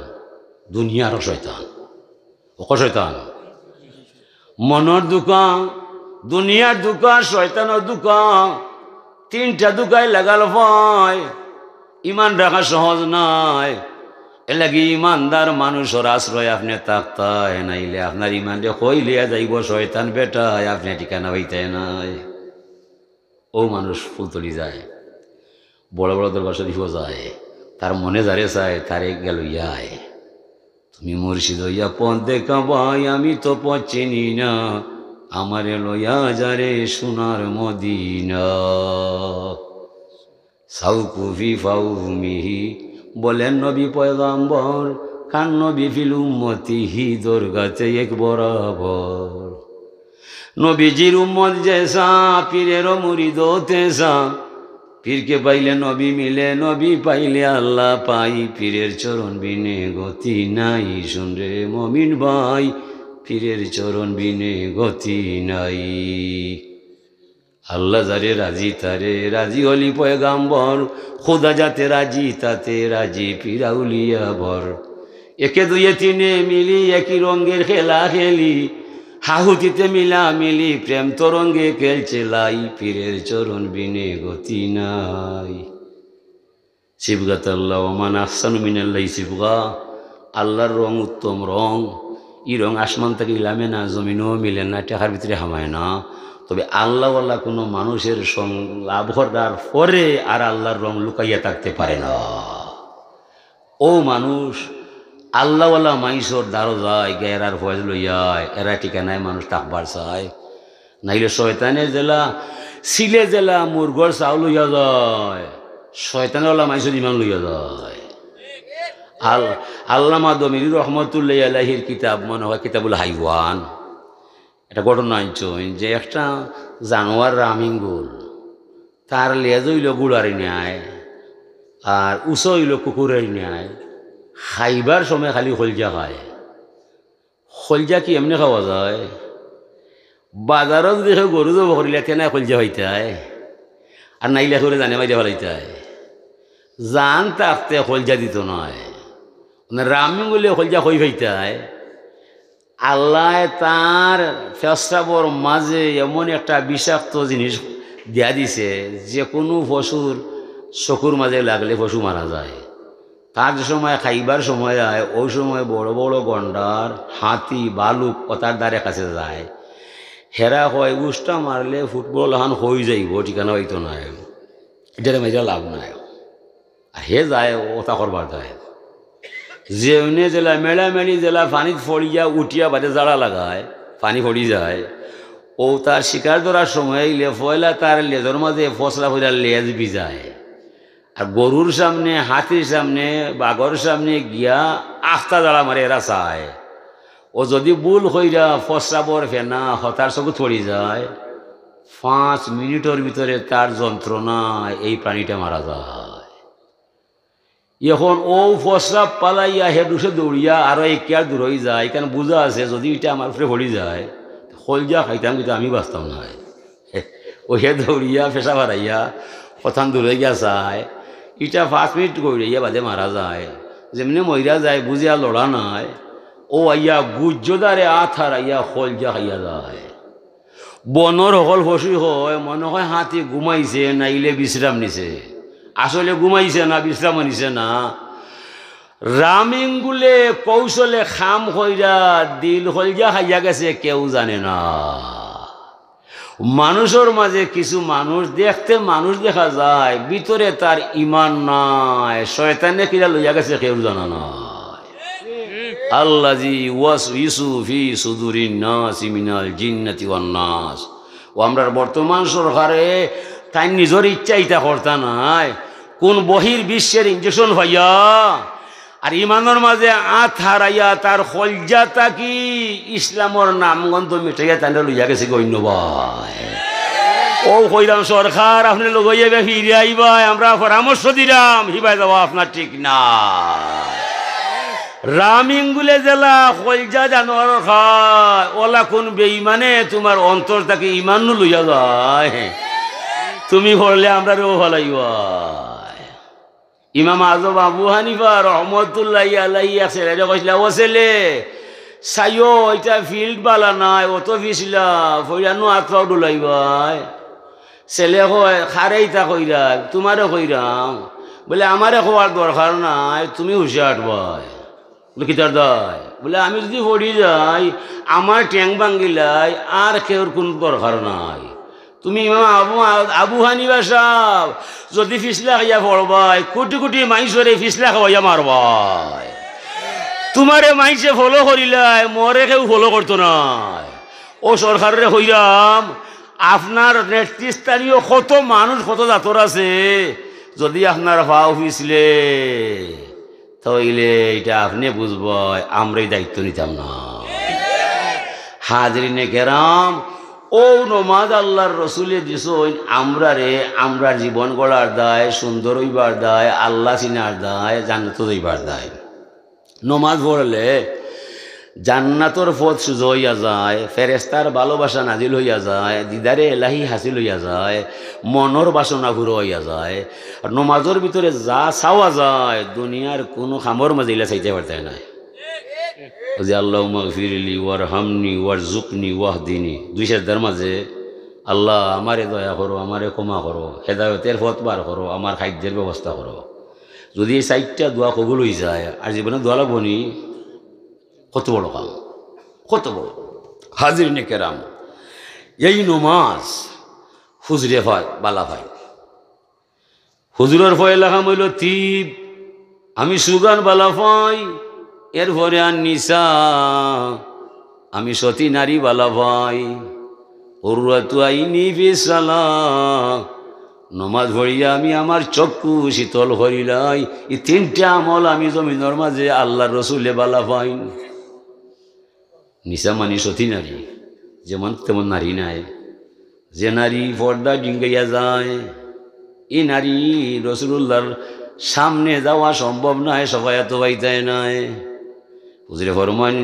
দুনিয়ার শয়তান অক শয়তান মনের দোকান দুনিয়ার দোকান শয়তানের দোকান তিনটা দোকান লাগাল ভয় ইমান রাখা সহজ নয় এলাকি ইমানদার মানুষের আশ্রয় আপনি তাকতায় নাইলে আপনার ইমান হইলিয়া যাইব শয়তান বেটায় আপনি ঠিকানা হইতে নাই ও মানুষ ফুলতলি যায় বড় বড় দরবার দিব যায় তার মনে যারে চায় তারে গেল ইয়ায় তুমি মুর্শিদ হইয়া পথ দেখা ভাই আমি তো পথ চিনি না এলো লইয়া যারে সোনার মদিনা ফাউ মিহি বলেন নবী পয়গাম্বর কান্নবি ফিলুমতিহি দুর্গাতে এক বরাবর নবীজির উম্মত যেসা পীরের মুরিদ তেসা পীরকে পাইলে নবী মিলে নবী পাইলে আল্লাহ পাই পীরের চরণ বিনে গতি নাই শুন রে মমিন ভাই পীরের চরণ বিনে গতি নাই আল্লাহ যারে রাজি তারে রাজি হলি পয়গাম্বর খোদা যাতে রাজি তাতে রাজি পিরাউলিয়া বর একে দুয়ে তিনে মিলি একই রঙের খেলা খেলি হাহুতিতে মিলামিলি প্রেম তরঙ্গে খেলছে লাই পীরের চরণ বিনে গতি নাই শিবগা শিবগাতাল্লাহ ওমান আসান মিনাল্লাই শিবগা আল্লাহর রং উত্তম রং ই রং আসমান থেকে ইলামে না জমিনও মিলে না টাকার ভিতরে হামায় না তবে আল্লাহ আল্লাহ কোনো মানুষের সং লাভ হওয়ার পরে আর আল্লাহর রং লুকাইয়া থাকতে পারে না ও মানুষ আল্লাহওয়ালা মাইসর দারো যায় গেরার ফয়েজ লইয়ায় এরা ঠিকানায় মানুষ টাকবার চায় নাইলে শয়তানে জেলা সিলে জেলা মুরগর চাও লইয়া যায় শয়তানেওয়ালা মাইসর ইমান লইয়া যায় আল আল্লামা দমির রহমতুল্লাহ আলাহির কিতাব মনে হয় কিতাবুল হাইওয়ান এটা ঘটনা আনছই যে একটা জানোয়ার গোল তার লেজ হইল গুড়ারি নেয় আর উঁচু হইল কুকুরের নেয় খাইবার সময় খালি খলজা খায় খলজা কি এমনি খাওয়া যায় বাজারত দেখে গরু যাব করিলে তেনায় খলজা হইতে আর নাইলে করে জানে মাইলে ফেলাইতে হয় জান তাকতে খলজা দিত নয় রামি বলে খলজা হই ফাইতে হয় আল্লাহ তার ফেস্টাবর মাঝে এমন একটা বিষাক্ত জিনিস দেয়া দিছে যে কোনো পশুর চকুর মাঝে লাগলে পশু মারা যায় তার সময় খাইবার সময় হয় ওই সময় বড় বড় গন্ডার হাতি বালুক কথার দ্বারে কাছে যায় হেরা হয় উষ্টা মারলে ফুটবল হান হয়ে যাইব ঠিকানা হইতো নাই এটা মেজা লাভ নাই আর হে যায় ওটা করবার যায় যেমনি জেলা মেলামেলি জেলা পানি ফড়িয়া উঠিয়া বাদে জাড়া লাগায় পানি ফড়ি যায় ও তার শিকার ধরার সময় লেফয়লা তার লেজর মাঝে ফসলা ফসলা লেজ ভিজায় আর গরুর সামনে হাতির সামনে বাঘর সামনে গিয়া আখতা দাঁড়া মারে এরা চায় ও যদি ভুল হইরা ফসাবর ফেনা হতার চকু চড়ি যায় পাঁচ মিনিটের ভিতরে তার যন্ত্রণা এই প্রাণীটা মারা যায় এখন ও ফসাব পালাইয়া হে দুশে দৌড়িয়া আরো একিয়ার দূর হয়ে যায় এখানে বোঝা আছে যদি এটা আমার উপরে হলি যায় যা খাইতাম কিন্তু আমি বাঁচতাম না ও হে দৌড়িয়া পেশা ভারাইয়া প্রথম দূরে গিয়া যায় ইটা পাঁচ মিনিট করে ইয়া বাদে মারা যায় যেমনি মইরা যায় বুঝিয়া লড়া নাই ও আইয়া গুজ্জদারে আথার আইয়া যা খাইয়া যায় বনর হল ফসি হয় মনে হয় হাতি ঘুমাইছে নাইলে বিশ্রাম নিছে আসলে ঘুমাইছে না বিশ্রাম নিছে না রামিংগুলে কৌশলে খাম হইরা দিল যা খাইয়া গেছে কেউ জানে না মানুষের মাঝে কিছু মানুষ দেখতে মানুষ দেখা যায় ভিতরে তার ইমান নাই শয়তানে কিরা লইয়া গেছে কেউ জানা নাই আল্লাহ জিন্নাতি নাস ও আমরা বর্তমান সরকারে তাই নিজের ইচ্ছা ইতা করতা নাই কোন বহির বিশ্বের ইঞ্জেকশন ভাইয়া আর ইমানোর মাঝে আথার আইয়া তার হলজা তাকি ইসলামর নামগন্ধ মিঠাইয়া তান্ডে লইয়া গেছে গণ্যবাই ও কইলাম সরকার আপনি লগইয়া ফিরে আইবাই আমরা পরামর্শ দিলাম হিবাই যাব আপনার ঠিক না রামিংগুলে জেলা হলজা জানোয়ার খায় ওলা কোন বেইমানে তোমার অন্তর তাকে ইমান লইয়া যায় তুমি ভরলে আমরা রেও ভালাইবা ইমাম আজব আবু হানিফা রহমতুল্লাহ আল্লাহ আছে এটা কইছিল ও ছেলে সাইও এটা ফিল্ড বালা নাই অত ফিসলা ফইরানো আতফাও ভাই ছেলে কয় ইতা তা কইরা তোমারও কইরাম বলে আমারে খোয়ার দরকার নাই তুমি হুশিয়ার ভাই বলে কিতার দায় বলে আমি যদি পড়ি যাই আমার ট্যাং ভাঙ্গিলাই আর কেউর কোনো দরকার নাই তুমি আবু আবু হানিবা সাহ যদি ফিসলা খাইয়া পড়বাই কোটি কোটি মাইসরে ফিসলা খাওয়াইয়া মারবাই তোমারে মাইসে ফলো করিলাই মরে কেউ ফলো করতো না ও সরকারের হইরাম আপনার নেতৃস্থানীয় কত মানুষ কত জাতর আছে যদি আপনার ভাও ফিসলে তাইলে এটা আপনি বুঝবই আমরাই দায়িত্ব নিতাম না হাজরিনে কেরাম ও নমাজ আল্লাহর রসুলে দিস আমরা রে আমরা জীবন গড়ার দায় সুন্দর হইবার দায় আল্লাহ চিনার দায় জান্নাত হইবার দায় নমাজ পড়লে জান্নাতর পথ সুজ হইয়া যায় ফেরেস্তার ভালোবাসা নাজিল হইয়া যায় দিদারে এলাহি হাসিল হইয়া যায় মনর বাসনা ঘুরো হইয়া যায় আর নমাজের ভিতরে যা চাওয়া যায় দুনিয়ার কোনো খামর মাজিলা চাইতে পারতে নাই যে আল্লাহ ফিরিলি ওয়ার হামনি ওয়ার জুকনি দিনী দুই সেজদার মাঝে আল্লাহ আমারে দয়া করো আমারে ক্ষমা করো হেদায়তের ফতবার করো আমার খাদ্যের ব্যবস্থা করো যদি এই সাইডটা দোয়া কবুল হয়ে যায় আর জীবনে দোয়া লাগবনি কত বড় কাম কত বড় হাজির নেকেরাম এই নমাজ হুজরে ভয় বালা ভাই হুজুরের ভয় লেখা হইল তীব আমি সুগান বালা ভয় এরপরে আর নিশা আমি সতী নারী বালা ভাই অরুয়া তু আইনি বেসালা নমাজ ভরিয়া আমি আমার চক্ষু শীতল ভরিলাই এই তিনটা আমল আমি নর্মা যে আল্লাহ রসুলে বালা ভাই নিশা মানি সতী নারী যেমন তেমন নারী নাই যে নারী পর্দা ডিঙ্গাইয়া যায় এই নারী রসুল্লাহর সামনে যাওয়া সম্ভব নয় সবাই এত বাইতায় নয় হুজুরে ফরমান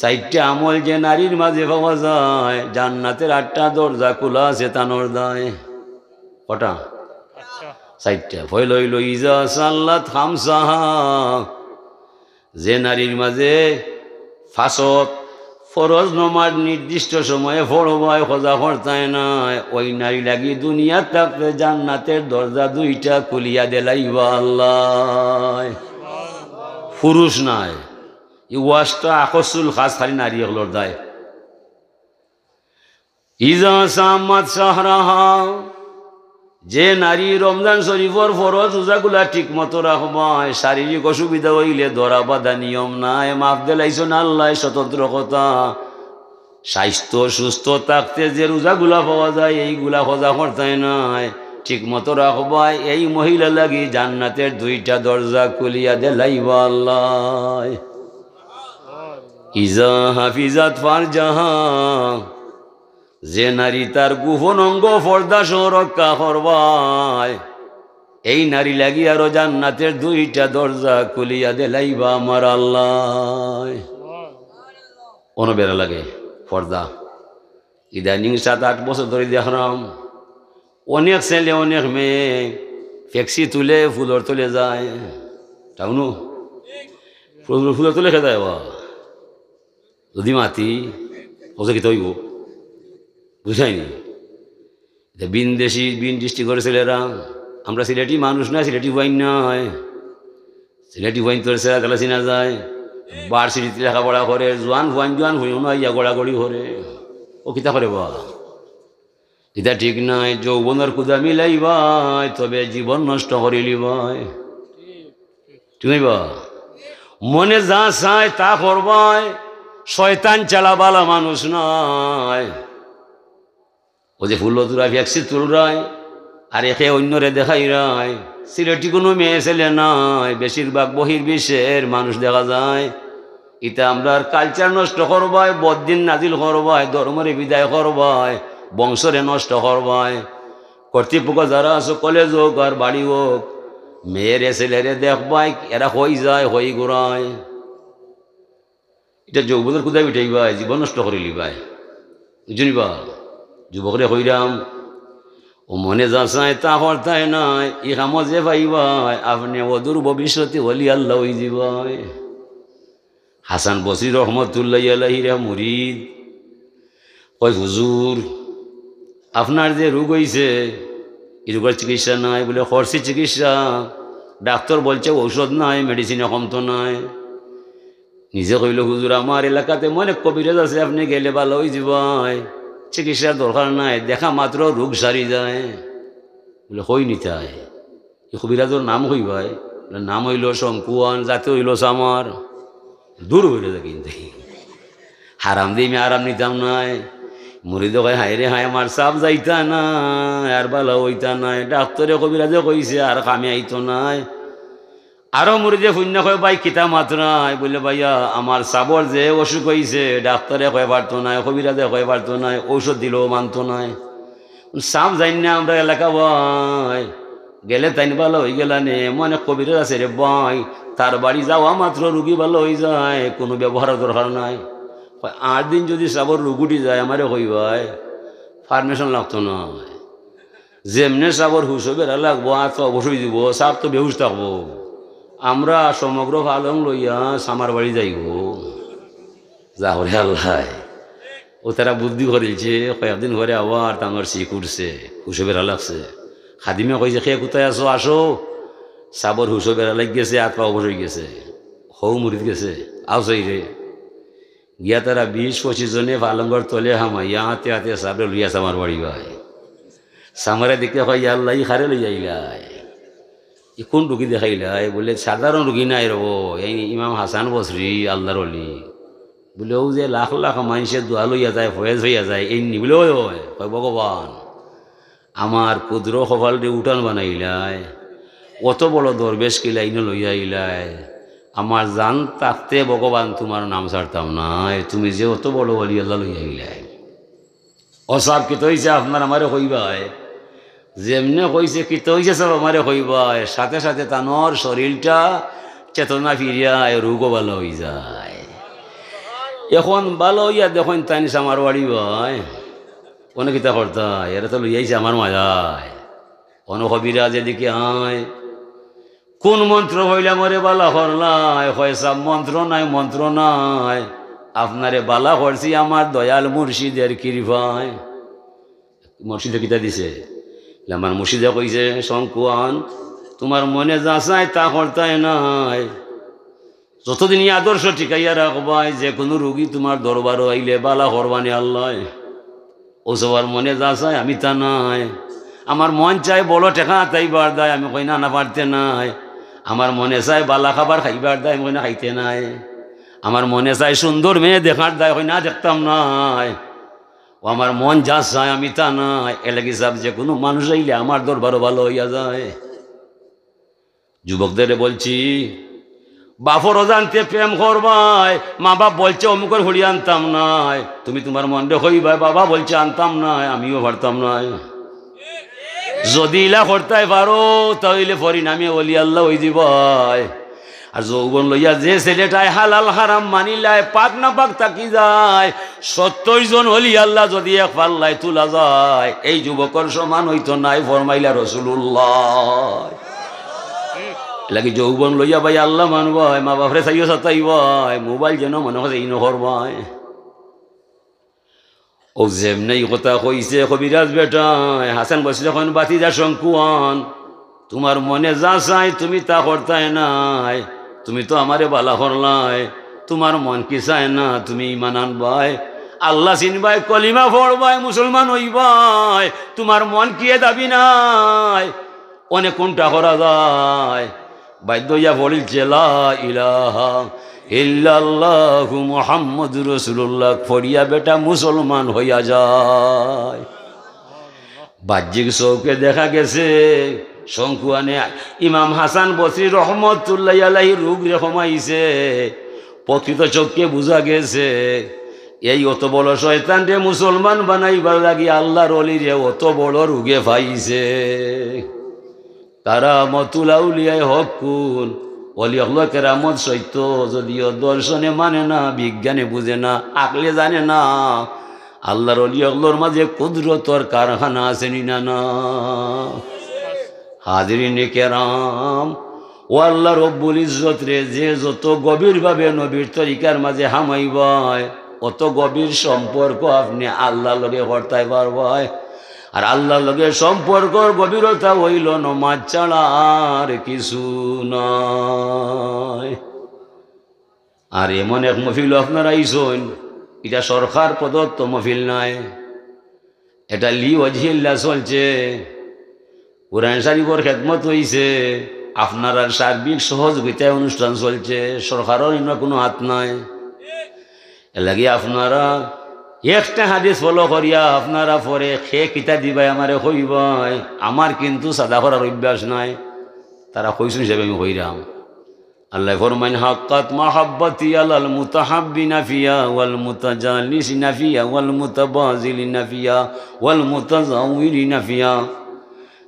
সাইটটা আমল যে নারীর মাঝে পাওয়া যায় জান্নাতের আটটা দরজা খোলা আছে তানোর দায় কটা আচ্ছা। সাইটটা ভয় লই লইল ইজা সাল্লাত হামসাহা যে নারীর মাঝে ফাঁসত ফরজ নমার নির্দিষ্ট সময়ে ফড় ভয় খোঁজা ফরতায় না ওই নারী লাগি দুনিয়া থাকতে জান্নাতের দরজা দুইটা খুলিয়া দেলাই বা আল্লাহ পুরুষ নয় ই ওয়াশটা আকসুল খাস খালি নারী দায় ইজা যে নারী রমজান শরীফর ফরজ উজাগুলা ঠিক মতো রাখবায় শারীরিক অসুবিধা হইলে ধরা বাধা নিয়ম নাই মাপ দেলাইছো না স্বতন্ত্র কথা স্বাস্থ্য সুস্থ থাকতে যে রোজাগুলা পাওয়া যায় এইগুলা সজা করতে নাই ঠিক মতো রাখবাই এই মহিলা লাগি জান্নাতের দুইটা দরজা খুলিয়া দেলাই আল্লাহ ইজা হাফিজাত ফারজাহা যে নারী তার গুফন অঙ্গ পর্দা সুরক্ষা করবায় এই নারী লাগি আরো জান্নাতের দুইটা দরজা খুলিয়া দেলাইবা আমার আল্লাহ অনুবেরা লাগে পর্দা ইদানিং সাত আট বছর ধরে দেখলাম অনেক ছেলে অনেক মেয়ে ফ্যাক্সি তুলে ফুলর তুলে যায় টাউনু ফুলর তুলে খেতে বা মাতি ওদের কি তৈব বুঝাইনি বিন দেশি বিন দৃষ্টি করে ছেলেরা আমরা সিলেটি মানুষ না সিলেটি ওয়াইন না হয় সিলেটি ওয়াইন তোর ছেলেরা তাহলে চিনা যায় বার সিটিতে লেখাপড়া করে জোয়ান ভুয়ান জোয়ান হইও না ইয়া গড়াগড়ি করে ও কিতা করে বা এটা ঠিক নাই যৌবনের কুদা মিলাই ভাই তবে জীবন নষ্ট করিলি ভাই ঠিক বা মনে যা চায় তা করবায় শয়তান চালাবালা মানুষ নয় ও যে তুরা ভ্যাকসি তুল রায় আর একে অন্যরে দেখাই রায় সিলেটি কোনো মেয়ে ছেলে নয় বেশিরভাগ বহির্বিশ্বের মানুষ দেখা যায় ইতা আমরা আর কালচার নষ্ট করবায় বদিন নাজিল করবায় ধর্মরে বিদায় করবায় বংশরে নষ্ট করবায় কর্তৃপক্ষ যারা আছো কলেজ হোক আর বাড়ি হোক মেয়েরে ছেলেরে দেখবায় এরা হই যায় হই ঘুরায় এটা যৌবনের খুদাই উঠাইবাই জীবন নষ্ট করে লিবাই বুঝনিবা যুবকরে হইরাম ও মনে যা চায় তা হরতায় নাই ই কামো যে পাইবাই আপনি অদূর ভবিষ্যতে হলি আল্লাহ ওই যাবাই হাসান বসির রহমতুল্লাহ আলাহিরা মুরিদ কয় হুজুর আপনার যে রোগ হয়েছে এই রোগের চিকিৎসা নাই বলে খরচি চিকিৎসা ডাক্তার বলছে ঔষধ নাই মেডিসিন এখন তো নাই নিজে কইল হুজুর আমার এলাকাতে মনে কবিরাজ আছে আপনি গেলে ভালো হয়ে যাবাই চিকিৎসার দরকার নাই দেখা মাত্র রোগ সারি যায় বলে হই নিতাই এই কবিরাজর নাম হই ভাই নাম হইল শঙ্কুয়ান জাতি হইল সামার দূর হইল কিন্তু হারাম দিয়ে আমি আরাম নিতাম নাই মুড়িদ কয় হায় রে হায় আমার সাপ যাইতা না আর ভালো হইতা নাই ডাক্তারে কবিরাজে কইছে আর কামে আইতো নাই আরও যে শূন্য হয়ে ভাই কিতা নাই বললে ভাইয়া আমার সাবর যে অসুখ হয়েছে ডাক্তারে হয়ে পারতো নাই কবিরাজে হয়ে পারতো নাই ঔষধ দিলেও মানতো নাই সাপ যাই না আমরা এলাকা ভাই গেলে তাইন ভালো হয়ে গেল নে মনে কবিরাজ আছে রে ভাই তার বাড়ি যাওয়া মাত্র রুগী ভালো হয়ে যায় কোনো ব্যবহারের দরকার নাই আট দিন যদি সাবর রুগুটি যায় আমারে হই ভাই ফার্মেশন লাগতো নয় যেমনে সাবর হুসবেরা লাগবো আজ তো অবশ্যই দিব সাপ তো বেহুশ থাকবো আমরা সমগ্র ভালং লইয়া সামার বাড়ি যাইব যা হরে আল্লাহ ও তারা বুদ্ধি করেছে কয়েকদিন ঘরে আবার তাঙর শিখ উঠছে হুসো বেড়া লাগছে খাদিমে কইছে খেয়ে কোথায় আসো আসো সাবর হুসো বেড়া লাগ গেছে আত পা অবসর গেছে হৌ মরি গেছে আউসাই রে গিয়া তারা বিশ পঁচিশ জনে ভালঙ্গর তলে হামাইয়া হাতে হাতে সাবরে লইয়া সামার বাড়ি ভাই সামারে দেখতে হয় আল্লাহ খারে লইয়া ইলায় কোন রুগী দেখাইলাই এ বলে সাধারণ রুগী নাই রব এই ইমাম হাসান বসরি আল্লাহর অলি বলে ও যে লাখ লাখ মানুষের দোয়া লইয়া যায় ফয়েজ হইয়া যায় এই নিবলে হয় ভগবান আমার ক্ষুদ্র দিয়ে উঠান বানাইলাই অত বড় দরবেশ কিলাই ন লইয়া আইলায় আমার জান তাকতে ভগবান তোমার নাম ছাড়তাম না তুমি যে অত বড় অলি আল্লাহ লইয়া আইলায় অসাব কে তো আপনার আমারে হইবায় যেমনে কইছে কি তৈছে সব আমারে হইবায় সাথে সাথে তানোর শরীরটা চেতনা ফিরিয়ায় রোগও ভালো হয়ে যায় এখন ভালো হইয়া দেখুন তানিস আমার বাড়ি ভাই অনেক কিতা করতা এরা তো লইয়াইছে আমার মজায় অনুভবীরা যেদিকে আয় কোন মন্ত্র হইলে মরে বালা হরলাই সব মন্ত্র নাই মন্ত্র নাই আপনারে বালা হরছি আমার দয়াল মুর্শিদের কৃপায় মুর্শিদে কিতা দিছে আমার মুর্শিদে কইছে শঙ্কুয়ান তোমার মনে যা চায় তা করতে নাই যতদিন আদর্শ ঠিকাইয়া রাখবাই যে কোনো রুগী তোমার দরবারও আইলে বালা হরবানি আল্লাহ ও সবার মনে যা চায় আমি তা নাই আমার মন চায় বলো টেকা বার দায় আমি কই না না পারতে নাই আমার মনে চায় বালা খাবার খাইবার দায় আমি কই না খাইতে নাই আমার মনে চায় সুন্দর মেয়ে দেখার দায় কই না দেখতাম নাই ও আমার মন যা চায় আমি তা না এলাকি সাহেব যে কোনো মানুষ আইলে আমার দরবারও ভালো হইয়া যায় যুবকদের বলছি বাপরও জানতে প্রেম করবাই মা বাপ বলছে অমুকের হড়ি আনতাম নাই তুমি তোমার মনে হইবাই বাবা বলছে আনতাম নাই আমিও ভারতাম নাই যদি ইলা করতে পারো তাহলে পরিণামে অলি আল্লাহ ওই দিবায় আর যৌবন লইয়া যে ছেলেটাই হালাল হারাম মানিলায় পাক না পাক তাকি যায় সত্তর জন হলি আল্লাহ যদি এক পাল্লায় তোলা যায় এই যুবকর সমান হইতো নাই ফরমাইলা রসুল্লাহ লাগে যৌবন লইয়া ভাই আল্লাহ মানবাই মা বাপরে সাতাই সাতাইবাই মোবাইল যেন মনে হয় এই নহরবাই ও যেমনেই কথা কইছে কবিরাজ বেটাই হাসান বসে যখন বাতি যা শঙ্কুয়ান তোমার মনে যা চাই তুমি তা করতায় নাই তুমি তো আমারে বালা ফরলায় তোমার মন কি চায় না তুমি ইমান আনবাই আল্লাহ চিনবাই কলিমা ফড়বাই মুসলমান হইবাই তোমার মন কিয়ে দাবি নাই অনেক কোনটা করা যায় বাধ্য ইয়া বলিল চেলা ইলাহা ইল্লাল্লাহু মোহাম্মদ রসুল্লাহ ফড়িয়া বেটা মুসলমান হইয়া যায় বাহ্যিক চৌকে দেখা গেছে শঙ্কুয়া নেয় ইমাম হাসান বসরি রহমতুল্লাহ আলাহি রুগ রেহমাইছে প্রকৃত চক্ষে বোঝা গেছে এই অত বড় শয়তান রে মুসলমান বানাইবার লাগি আল্লাহ রলি রে অত বড় রুগে ফাইছে তারা মতুলাউলিয়ায় হকুন অলি হল কেরামত সৈত্য যদিও দর্শনে মানে না বিজ্ঞানে বুঝে না আকলে জানে না আল্লাহর অলি হকলোর মাঝে কুদরতর কারখানা আছে না না হাজরিন কেরাম ও আল্লাহ রব্বুল ইজত রে যে যত গভীরভাবে নবীর তরিকার মাঝে হামাইবায় অত গভীর সম্পর্ক আপনি আল্লাহ লগে হরতাই পারবায় আর আল্লাহ লগে সম্পর্ক গভীরতা হইল নমাজ ছাড়া আর কিছু নয় আর এমন এক মফিল আপনারা ইসন এটা সরকার প্রদত্ত মফিল নয় এটা লি অজিল্লা চলছে কোরআন শরীফর খেদমত হয়েছে আপনার আর সার্বিক সহযোগিতায় অনুষ্ঠান চলছে সরকারও অন্য কোনো হাত নাই লাগে আপনারা একটা হাদিস ফলো করিয়া আপনারা পরে খে কিতা দিবাই আমারে হইবাই আমার কিন্তু সাদা করার অভ্যাস নাই তারা কইসুন হিসাবে আমি হইরাম আল্লাহ ফরমাইন হাক্কাত মাহাব্বাতি আলাল মুতাহাব্বি নাফিয়া ওয়াল মুতাজালিস নাফিয়া ওয়াল মুতাবাজিল নাফিয়া ওয়াল মুতাজাউরি নাফিয়া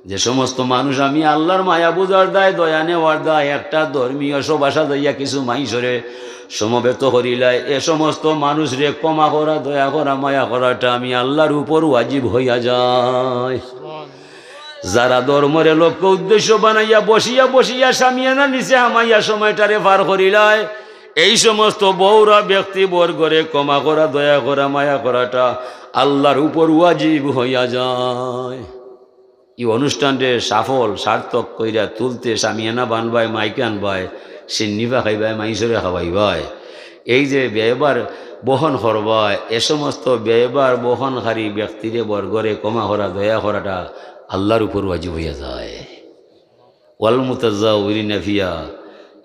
যে সমস্ত মানুষ আমি আল্লাহর মায়া বুঝার দায় দয়া নেওয়ার দায় একটা ধর্মীয় সবাসা দইয়া কিছু মাইসরে সমবেত হরিলায় এ সমস্ত মানুষ রে কমা করা দয়া করা মায়া করাটা আমি আল্লাহর উপর ওয়াজিব হইয়া যায় যারা ধর্মরে লোককে উদ্দেশ্য বানাইয়া বসিয়া বসিয়া না নিচে সময়টা সময়টারে পার করিলায় এই সমস্ত বৌরা ব্যক্তি বর্গরে কমা করা দয়া করা মায়া করাটা আল্লাহর উপর ওয়াজিব হইয়া যায় এই অনুষ্ঠানটে সাফল সার্থক কইরা তুলতে সামিয়ানা বানবায় মাইকে আনবায় নিবা খাইবায় মাইসরে খাওয়াইবায় এই যে ব্যয়বার বহন হরবায় এ সমস্ত ব্যয়বার বহনহারী ব্যক্তিরে বর্গরে কমা হরা দয়া হরাটা আল্লাহর উপর বাজি হইয়া যায় ওয়ালমুতাজা উরিনাফিয়া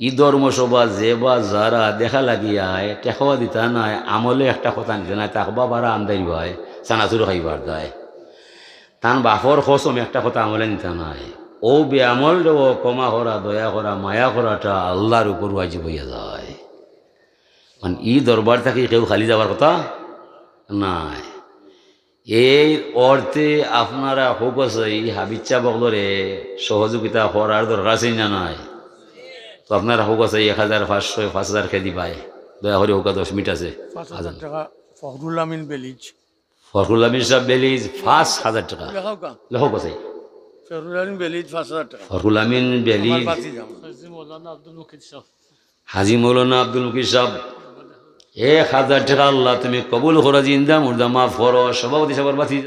ই ধর্মসভা যে বা যারা দেখা লাগিয়ায় টেকাওয়া দিতা নাই আমলে একটা কথা নিতে নাই তাকবা বারা আন্দাই হয় সানাসুর খাইবার দেয় তান বাফর খসম একটা কথা আমলে নিতে নাই ও রে ও কমা হরা দয়া করা মায়া করাটা আল্লাহর উপর ওয়াজিব হইয়া যায় মানে ই দরবার থাকি কেউ খালি যাওয়ার কথা নাই এই অর্থে আপনারা হোক এই হাবিচ্ছা বগলরে সহযোগিতা করার দরকার আছে না নাই তো আপনারা হোক আছে এক হাজার পাঁচশো পাঁচ হাজার খেয়ে দিবাই দয়া করে হোক দশ মিনিট আছে ফখরুল আমিন বেলিজ ফখরুল আলম সাহেব বেলিজ পাঁচ হাজার টাকা লেখক আছে ফখরুল আমিন বেলিজ হাজি মৌলানা আব্দুল মুকির সাহেব এক হাজার টাকা আল্লাহ তুমি কবুল করা জিন্দা মুর্দা মা ফর সভাপতি সাহেব বাতি